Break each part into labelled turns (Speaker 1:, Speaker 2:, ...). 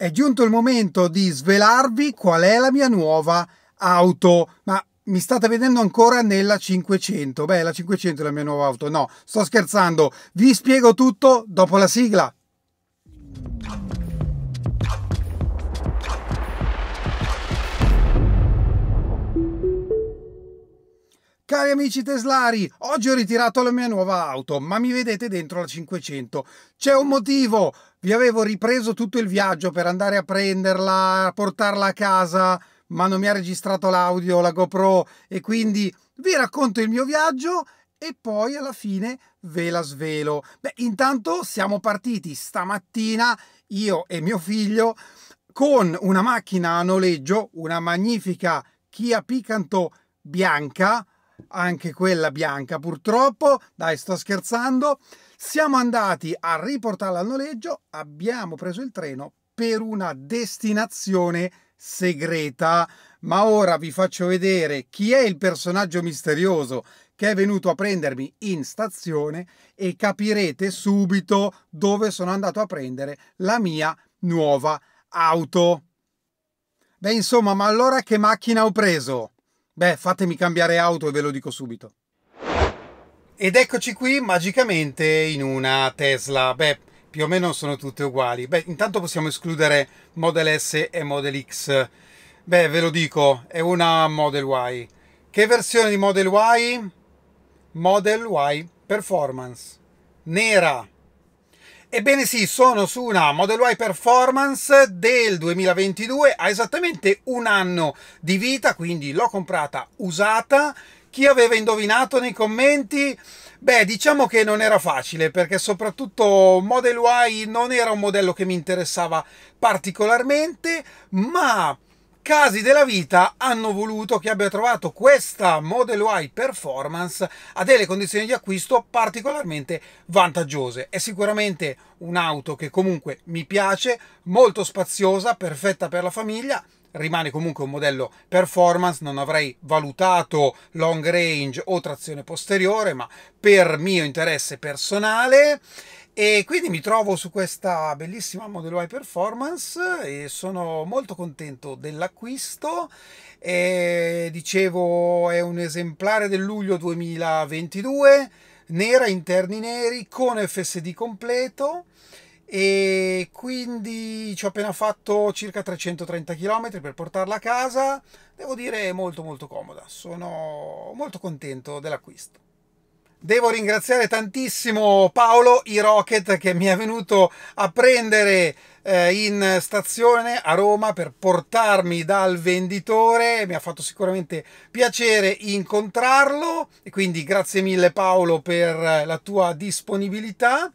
Speaker 1: È giunto il momento di svelarvi qual è la mia nuova auto, ma mi state vedendo ancora nella 500. Beh, la 500 è la mia nuova auto. No, sto scherzando. Vi spiego tutto dopo la sigla. Cari amici Teslari, oggi ho ritirato la mia nuova auto, ma mi vedete dentro la 500. C'è un motivo! Vi avevo ripreso tutto il viaggio per andare a prenderla, portarla a casa, ma non mi ha registrato l'audio, la GoPro, e quindi vi racconto il mio viaggio e poi alla fine ve la svelo. Beh, intanto siamo partiti stamattina, io e mio figlio, con una macchina a noleggio, una magnifica Kia Picanto bianca, anche quella bianca purtroppo, dai sto scherzando, siamo andati a riportarla al noleggio, abbiamo preso il treno per una destinazione segreta, ma ora vi faccio vedere chi è il personaggio misterioso che è venuto a prendermi in stazione e capirete subito dove sono andato a prendere la mia nuova auto. Beh insomma, ma allora che macchina ho preso? Beh, fatemi cambiare auto e ve lo dico subito. Ed eccoci qui magicamente in una Tesla. Beh, più o meno sono tutte uguali. Beh, intanto possiamo escludere Model S e Model X. Beh, ve lo dico, è una Model Y. Che versione di Model Y? Model Y Performance. Nera. Ebbene sì, sono su una Model Y Performance del 2022, ha esattamente un anno di vita, quindi l'ho comprata usata. Chi aveva indovinato nei commenti? Beh, diciamo che non era facile perché soprattutto Model Y non era un modello che mi interessava particolarmente, ma casi della vita hanno voluto che abbia trovato questa Model Y Performance a delle condizioni di acquisto particolarmente vantaggiose. È sicuramente un'auto che comunque mi piace, molto spaziosa, perfetta per la famiglia, rimane comunque un modello performance, non avrei valutato long range o trazione posteriore, ma per mio interesse personale e quindi mi trovo su questa bellissima modello Y Performance e sono molto contento dell'acquisto. dicevo, è un esemplare del luglio 2022, nera, interni neri, con FSD completo e quindi ci ho appena fatto circa 330 km per portarla a casa. Devo dire molto molto comoda, sono molto contento dell'acquisto. Devo ringraziare tantissimo Paolo i Rocket che mi è venuto a prendere eh, in stazione a Roma per portarmi dal venditore. Mi ha fatto sicuramente piacere incontrarlo e quindi grazie mille Paolo per la tua disponibilità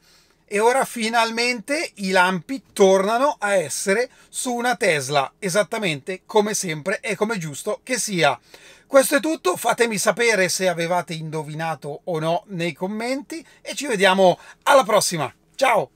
Speaker 1: e ora finalmente i lampi tornano a essere su una Tesla, esattamente come sempre e come giusto che sia. Questo è tutto, fatemi sapere se avevate indovinato o no nei commenti e ci vediamo alla prossima. Ciao!